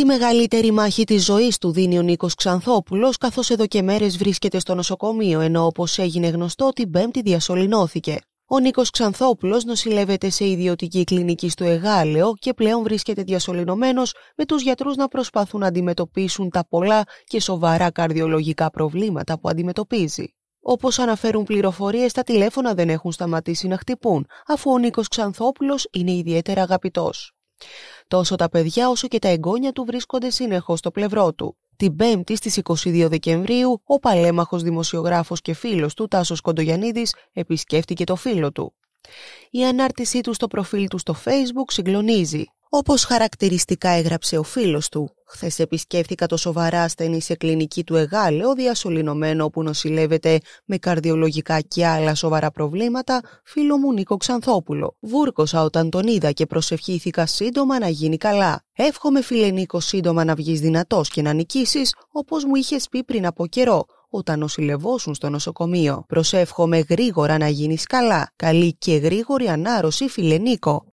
Τη μεγαλύτερη μάχη της ζωής του δίνει ο Νίκος Ξανθόπουλος, καθώς εδώ και μέρες βρίσκεται στο νοσοκομείο, ενώ όπως έγινε γνωστό, την Πέμπτη διασωληνώθηκε. Ο Νίκος Ξανθόπουλος νοσηλεύεται σε ιδιωτική κλινική στο Εγάλεο και πλέον βρίσκεται διασωληνωμένος, με τους γιατρούς να προσπαθούν να αντιμετωπίσουν τα πολλά και σοβαρά καρδιολογικά προβλήματα που αντιμετωπίζει. Όπως αναφέρουν πληροφορίες, τα τηλέφωνα δεν έχουν σταματήσει να χτυπούν, αφού ο Νίκος Ξανθόπουλος είναι ιδιαίτερα αγαπητός. Τόσο τα παιδιά όσο και τα εγγόνια του βρίσκονται συνεχώς στο πλευρό του. Την 5η στις 22 Δεκεμβρίου, ο παλέμαχος δημοσιογράφος και φίλος του Τάσος Κοντογιαννίδης επισκέφτηκε το φίλο του. Η ανάρτησή του στο προφίλ του στο Facebook συγκλονίζει. Όπως χαρακτηριστικά έγραψε ο φίλος του, χθες επισκέφθηκα το σοβαρά ασθενή σε κλινική του Εγάλεο, διασωληνωμένο που νοσηλεύεται με καρδιολογικά και άλλα σοβαρά προβλήματα, φίλο μου Νίκο Ξανθόπουλο. Βούρκωσα όταν τον είδα και προσευχήθηκα σύντομα να γίνει καλά. Εύχομαι φίλε Νίκο σύντομα να βγεις δυνατός και να νικήσεις, όπως μου είχες πει πριν από καιρό, όταν νοσηλευόσουν στο νοσοκομείο. Προσεύχομαι γρήγορα να γίνεις καλά. Καλή και γρήγορη ανάρρωση, φιλενίκο.